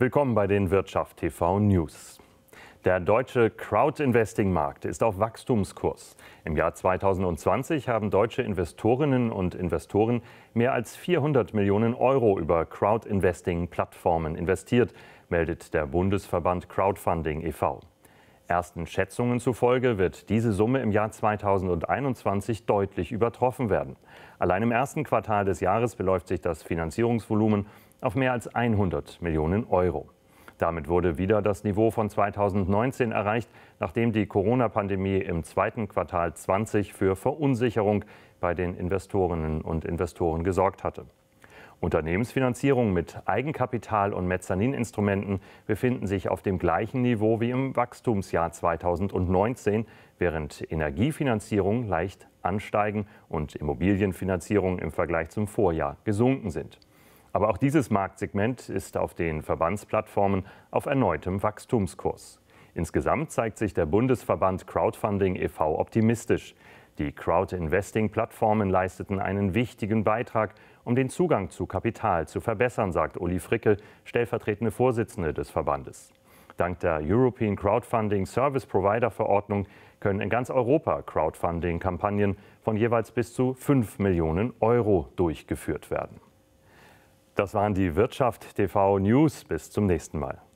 Willkommen bei den Wirtschaft TV News. Der deutsche Crowd-Investing-Markt ist auf Wachstumskurs. Im Jahr 2020 haben deutsche Investorinnen und Investoren mehr als 400 Millionen Euro über Crowd-Investing-Plattformen investiert, meldet der Bundesverband Crowdfunding e.V. Ersten Schätzungen zufolge wird diese Summe im Jahr 2021 deutlich übertroffen werden. Allein im ersten Quartal des Jahres beläuft sich das Finanzierungsvolumen auf mehr als 100 Millionen Euro. Damit wurde wieder das Niveau von 2019 erreicht, nachdem die Corona-Pandemie im zweiten Quartal 20 für Verunsicherung bei den Investorinnen und Investoren gesorgt hatte. Unternehmensfinanzierung mit Eigenkapital und Mezzanininstrumenten befinden sich auf dem gleichen Niveau wie im Wachstumsjahr 2019, während Energiefinanzierung leicht ansteigen und Immobilienfinanzierung im Vergleich zum Vorjahr gesunken sind. Aber auch dieses Marktsegment ist auf den Verbandsplattformen auf erneutem Wachstumskurs. Insgesamt zeigt sich der Bundesverband Crowdfunding e.V. optimistisch. Die Crowd-Investing-Plattformen leisteten einen wichtigen Beitrag, um den Zugang zu Kapital zu verbessern, sagt Uli Frickel, stellvertretende Vorsitzende des Verbandes. Dank der European Crowdfunding Service Provider Verordnung können in ganz Europa Crowdfunding-Kampagnen von jeweils bis zu 5 Millionen Euro durchgeführt werden. Das waren die Wirtschaft TV News. Bis zum nächsten Mal.